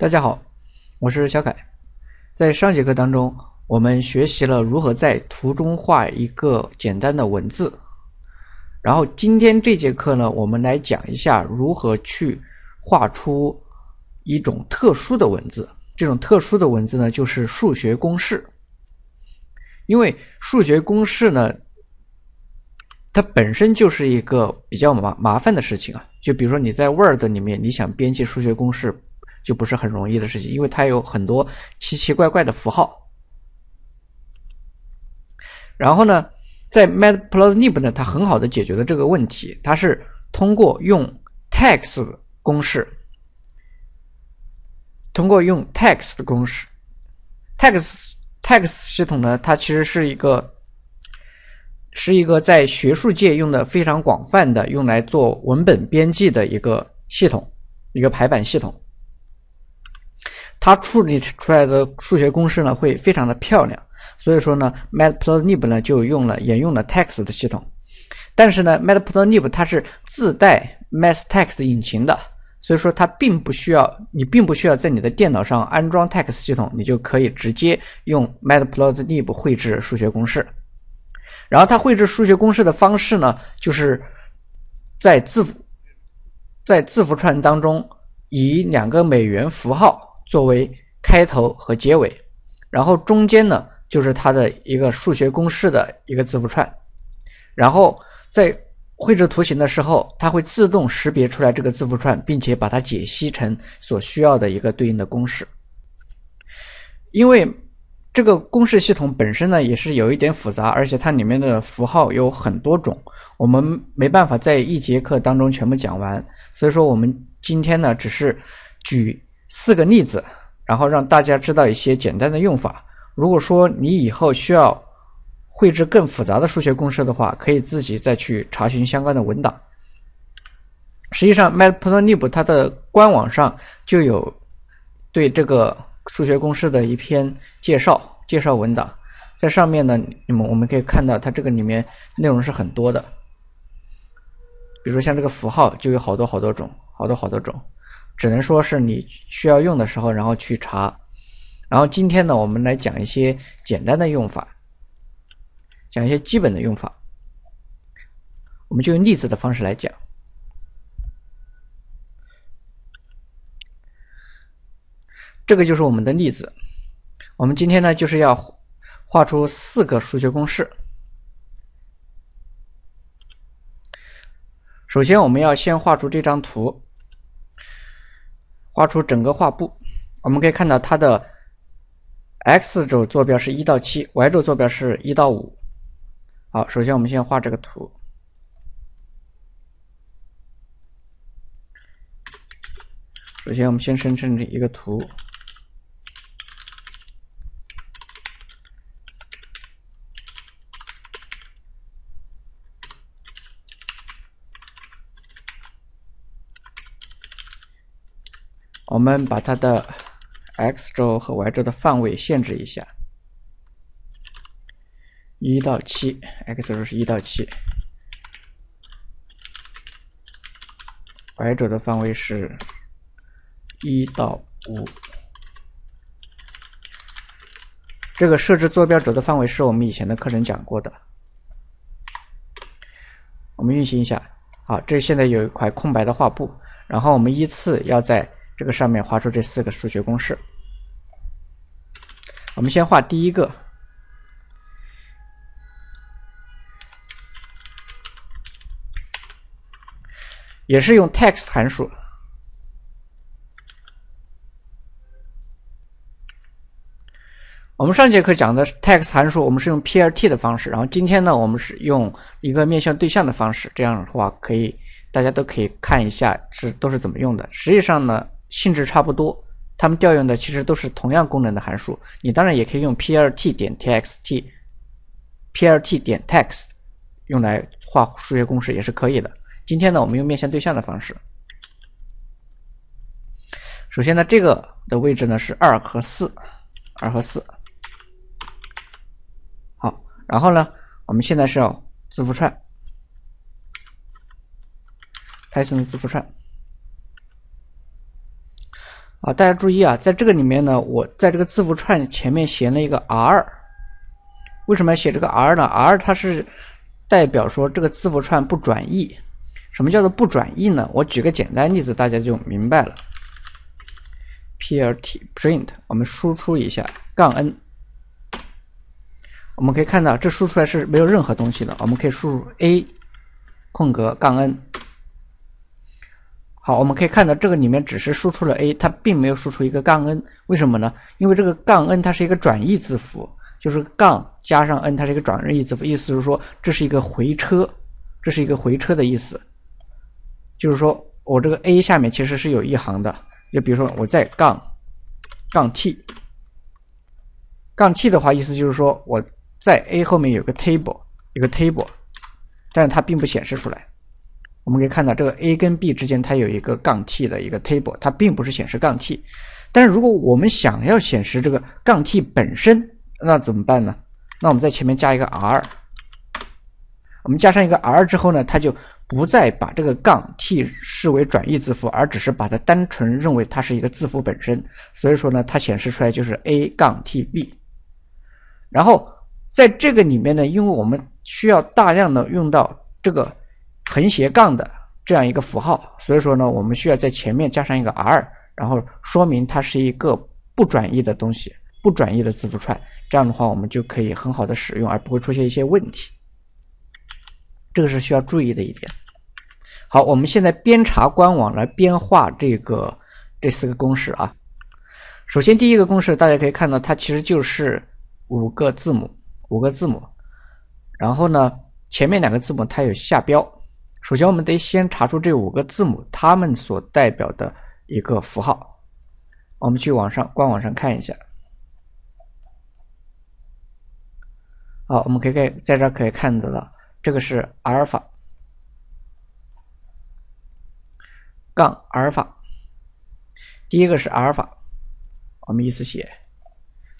大家好，我是小凯。在上节课当中，我们学习了如何在图中画一个简单的文字。然后今天这节课呢，我们来讲一下如何去画出一种特殊的文字。这种特殊的文字呢，就是数学公式。因为数学公式呢，它本身就是一个比较麻麻烦的事情啊。就比如说你在 Word 里面，你想编辑数学公式。就不是很容易的事情，因为它有很多奇奇怪怪的符号。然后呢，在 m a t h p l t l i b 呢，它很好的解决了这个问题，它是通过用 TeX t 公式，通过用 TeX 的公式，TeXTeX t t 系统呢，它其实是一个是一个在学术界用的非常广泛的，用来做文本编辑的一个系统，一个排版系统。它处理出来的数学公式呢，会非常的漂亮，所以说呢 m a t p l o t l i b 呢就用了，沿用了 TeX 的系统，但是呢 m a t p l o t l i b 它是自带 MathTeX 引擎的，所以说它并不需要，你并不需要在你的电脑上安装 TeX t 系统，你就可以直接用 m a t p l o t l i b 绘制数学公式，然后它绘制数学公式的方式呢，就是在字符，在字符串当中以两个美元符号。作为开头和结尾，然后中间呢就是它的一个数学公式的一个字符串，然后在绘制图形的时候，它会自动识别出来这个字符串，并且把它解析成所需要的一个对应的公式。因为这个公式系统本身呢也是有一点复杂，而且它里面的符号有很多种，我们没办法在一节课当中全部讲完，所以说我们今天呢只是举。四个例子，然后让大家知道一些简单的用法。如果说你以后需要绘制更复杂的数学公式的话，可以自己再去查询相关的文档。实际上，Mathplotlib 它的官网上就有对这个数学公式的一篇介绍介绍文档，在上面呢，你们我们可以看到它这个里面内容是很多的，比如说像这个符号就有好多好多种，好多好多种。只能说是你需要用的时候，然后去查。然后今天呢，我们来讲一些简单的用法，讲一些基本的用法。我们就用例子的方式来讲。这个就是我们的例子。我们今天呢，就是要画出四个数学公式。首先，我们要先画出这张图。画出整个画布，我们可以看到它的 x 轴坐标是1到 7，y 轴坐标是1到5。好，首先我们先画这个图。首先我们先生成一个图。我们把它的 x 轴和 y 轴的范围限制一下，一到七，x 轴是一到七，y 轴的范围是一到五。这个设置坐标轴的范围是我们以前的课程讲过的。我们运行一下，好，这现在有一块空白的画布，然后我们依次要在。这个上面画出这四个数学公式。我们先画第一个，也是用 TEXT 函数。我们上节课讲的 TEXT 函数，我们是用 PLT 的方式，然后今天呢，我们是用一个面向对象的方式，这样的话，可以大家都可以看一下是都是怎么用的。实际上呢。性质差不多，他们调用的其实都是同样功能的函数。你当然也可以用 prt 点 txt、prt 点 tex 用来画数学公式也是可以的。今天呢，我们用面向对象的方式。首先呢，这个的位置呢是二和四，二和四。好，然后呢，我们现在是要字符串，p y t h n 的字符串。啊，大家注意啊，在这个里面呢，我在这个字符串前面写了一个 R，为什么要写这个 R 呢？R 它是代表说这个字符串不转义。什么叫做不转义呢？我举个简单例子，大家就明白了。p r t print 我们输出一下，n，杠我们可以看到这输出来是没有任何东西的。我们可以输入 a 空格杠 n。好，我们可以看到这个里面只是输出了 a，它并没有输出一个杠 n，为什么呢？因为这个杠 n 它是一个转义字符，就是杠加上 n 它是一个转义字符，意思是说这是一个回车，这是一个回车的意思，就是说我这个 a 下面其实是有一行的，就比如说我在杠杠 t 杠 t 的话，意思就是说我在 a 后面有个 table 一个 table，但是它并不显示出来。我们可以看到，这个 A 跟 B 之间它有一个杠 T 的一个 table，它并不是显示杠 T。但是如果我们想要显示这个杠 T 本身，那怎么办呢？那我们在前面加一个 R。我们加上一个 R 之后呢，它就不再把这个杠 T 视为转义字符，而只是把它单纯认为它是一个字符本身。所以说呢，它显示出来就是 A 杠 T B。然后在这个里面呢，因为我们需要大量的用到这个。横斜杠的这样一个符号，所以说呢，我们需要在前面加上一个 R，然后说明它是一个不转移的东西，不转移的字符串。这样的话，我们就可以很好的使用，而不会出现一些问题。这个是需要注意的一点。好，我们现在边查官网来边画这个这四个公式啊。首先第一个公式，大家可以看到，它其实就是五个字母，五个字母。然后呢，前面两个字母它有下标。首先，我们得先查出这五个字母它们所代表的一个符号。我们去网上官网上看一下。好，我们可以在这可以看得到，这个是阿尔法，杠阿尔法。第一个是阿尔法，我们依次写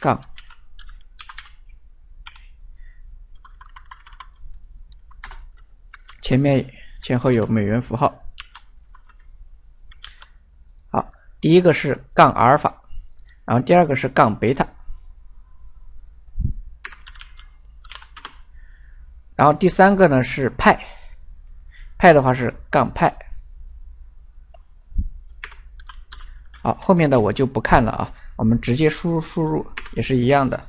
杠，前面。前后有美元符号。好，第一个是杠阿尔法，然后第二个是杠贝塔，然后第三个呢是派，派的话是杠派。好，后面的我就不看了啊，我们直接输入输入也是一样的，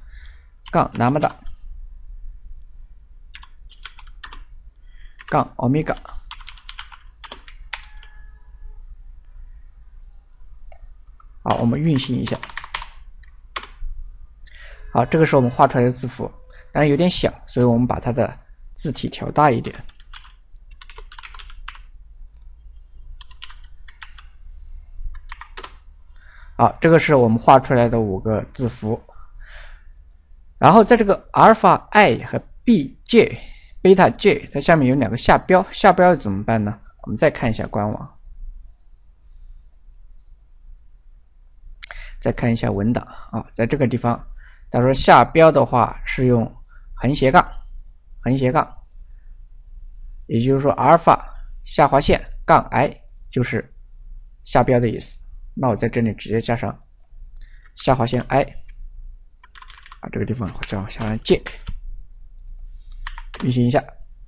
杠兰姆达，杠欧米伽。好，我们运行一下。好，这个时候我们画出来的字符，但是有点小，所以我们把它的字体调大一点。好，这个是我们画出来的五个字符。然后在这个阿尔法 i 和 bj、贝塔 j 它下面有两个下标，下标怎么办呢？我们再看一下官网。再看一下文档啊，在这个地方，他说下标的话是用横斜杠，横斜杠，也就是说阿尔法下划线杠 i 就是下标的意思。那我在这里直接加上下划线 i 啊，这个地方再往下 j，运行一下，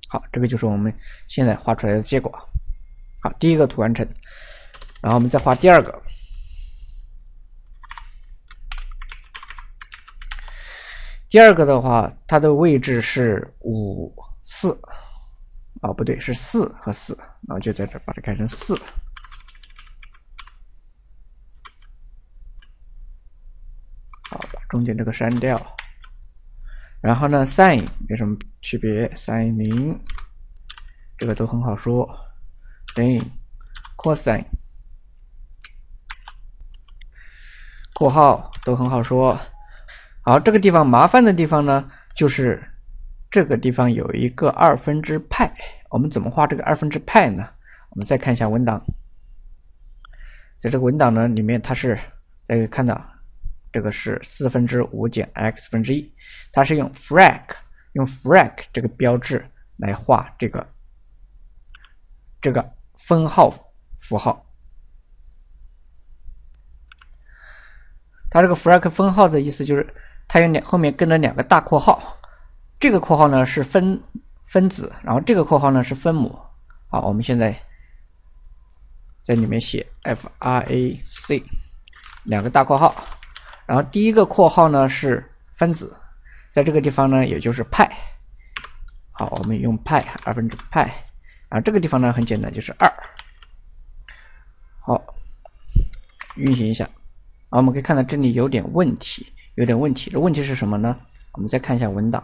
好，这个就是我们现在画出来的结果好，第一个图完成，然后我们再画第二个。第二个的话，它的位置是五四啊，不对，是四和四，然后就在这把它改成四。好，把中间这个删掉。然后呢，sin 有什么区别？sin 零，这个都很好说。等于 c o s 括号都很好说。好，这个地方麻烦的地方呢，就是这个地方有一个二分之派，我们怎么画这个二分之派呢？我们再看一下文档，在这个文档呢里面，它是，可以看到，这个是四分之五减 x 分之一，它是用 frac 用 frac 这个标志来画这个这个分号符号，它这个 frac 分号的意思就是。它有两后面跟了两个大括号，这个括号呢是分分子，然后这个括号呢是分母。好，我们现在在里面写 frac 两个大括号，然后第一个括号呢是分子，在这个地方呢也就是派。好，我们用派二分之派，然后这个地方呢很简单就是二。好，运行一下，啊，我们可以看到这里有点问题。有点问题，这问题是什么呢？我们再看一下文档。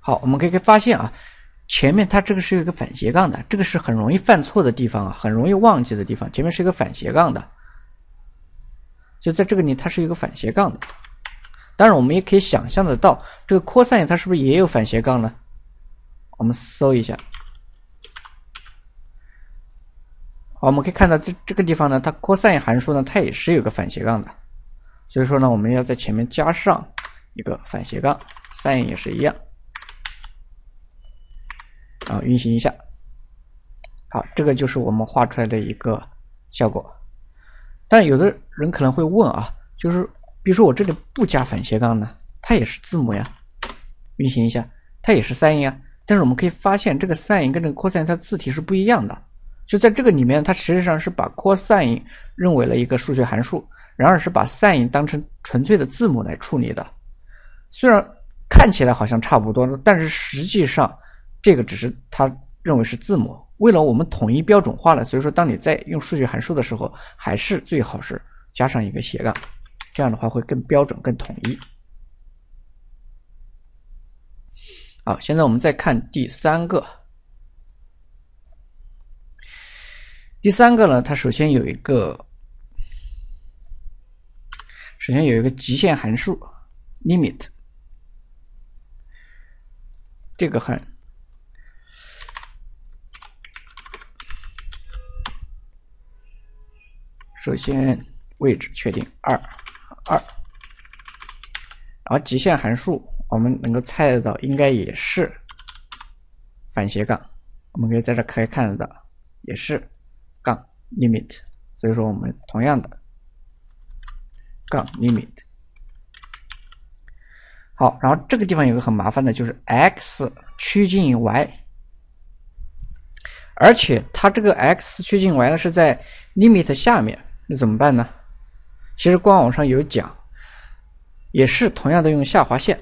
好，我们可以发现啊，前面它这个是一个反斜杠的，这个是很容易犯错的地方啊，很容易忘记的地方。前面是一个反斜杠的，就在这个里它是一个反斜杠的。当然，我们也可以想象得到，这个 cosine 它是不是也有反斜杠呢？我们搜一下。我们可以看到这这个地方呢，它 cos 函数呢，它也是有个反斜杠的，所以说呢，我们要在前面加上一个反斜杠，sin 也是一样。啊，运行一下。好，这个就是我们画出来的一个效果。但有的人可能会问啊，就是比如说我这里不加反斜杠呢，它也是字母呀。运行一下，它也是 sin 呀，但是我们可以发现，这个 sin 跟这个 cos 它字体是不一样的。就在这个里面，它实际上是把 cosine 认为了一个数学函数，然而是把 s i n 当成纯粹的字母来处理的。虽然看起来好像差不多，但是实际上这个只是他认为是字母。为了我们统一标准化了，所以说当你在用数学函数的时候，还是最好是加上一个斜杠，这样的话会更标准、更统一。好，现在我们再看第三个。第三个呢，它首先有一个，首先有一个极限函数 limit，这个函，首先位置确定二二，然后极限函数我们能够猜得到应该也是反斜杠，我们可以在这可以看得到也是。limit，所以说我们同样的杠 limit。好，然后这个地方有个很麻烦的，就是 x 趋近于 y，而且它这个 x 趋近 y 呢是在 limit 下面，那怎么办呢？其实官网上有讲，也是同样的用下划线。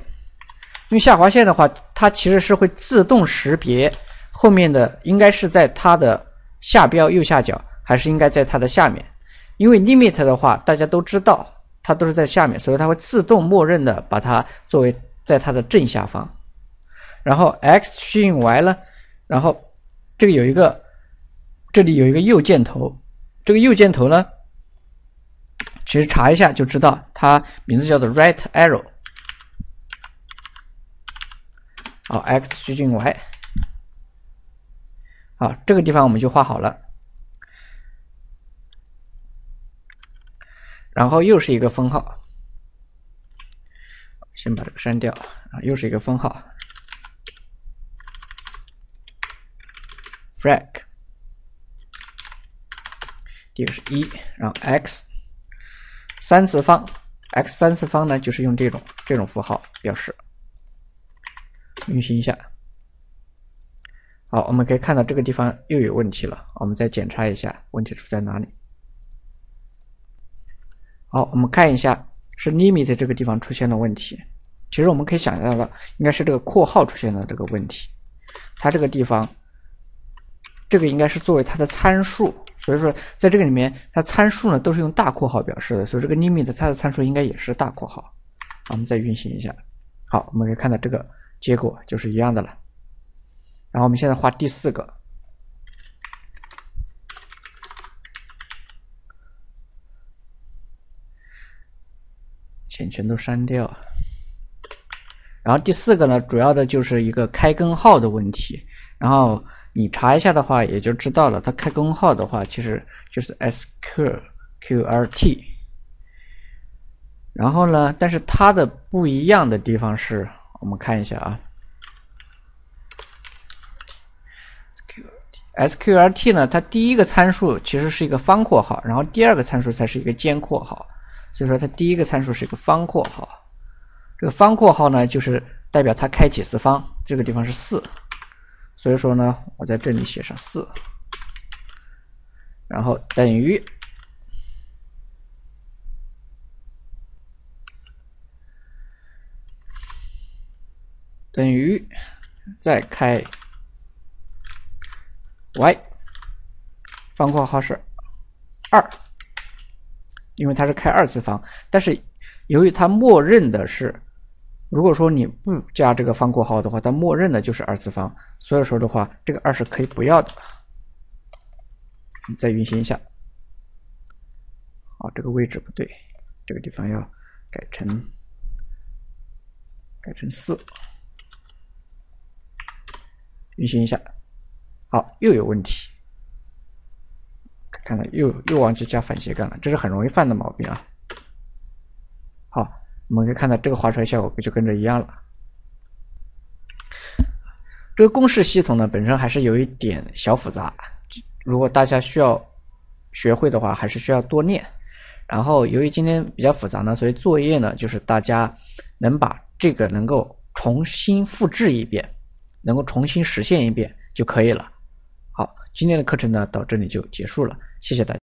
用下划线的话，它其实是会自动识别后面的，应该是在它的下标右下角。还是应该在它的下面，因为 limit 的话，大家都知道它都是在下面，所以它会自动默认的把它作为在它的正下方。然后 x 趋近 y 呢？然后这个有一个，这里有一个右箭头，这个右箭头呢，其实查一下就知道，它名字叫做 right arrow。好，x 趋近 y。好，这个地方我们就画好了。然后又是一个分号，先把这个删掉啊！又是一个分号 f r a k 这个是一，然后 x 三次方，x 三次方呢就是用这种这种符号表示。运行一下，好，我们可以看到这个地方又有问题了，我们再检查一下，问题出在哪里？好，我们看一下是 limit 这个地方出现了问题。其实我们可以想到应该是这个括号出现了这个问题。它这个地方，这个应该是作为它的参数，所以说在这个里面，它参数呢都是用大括号表示的。所以这个 limit 它的参数应该也是大括号。我们再运行一下，好，我们可以看到这个结果就是一样的了。然后我们现在画第四个。全都删掉。然后第四个呢，主要的就是一个开根号的问题。然后你查一下的话，也就知道了。它开根号的话，其实就是 S Q R T。然后呢，但是它的不一样的地方是，我们看一下啊，S Q R T 呢，它第一个参数其实是一个方括号，然后第二个参数才是一个尖括号。所以说它第一个参数是一个方括号，这个方括号呢，就是代表它开几次方，这个地方是四，所以说呢，我在这里写上四，然后等于等于再开 y 方括号是二。因为它是开二次方，但是由于它默认的是，如果说你不加这个方括号的话，它默认的就是二次方，所以说的话，这个二是可以不要的。你再运行一下，啊，这个位置不对，这个地方要改成改成四，运行一下，好，又有问题。看到又又忘记加反斜杠了，这是很容易犯的毛病啊。好，我们可以看到这个划出来效果就跟着一样了。这个公式系统呢，本身还是有一点小复杂，如果大家需要学会的话，还是需要多练。然后由于今天比较复杂呢，所以作业呢就是大家能把这个能够重新复制一遍，能够重新实现一遍就可以了。今天的课程呢，到这里就结束了，谢谢大。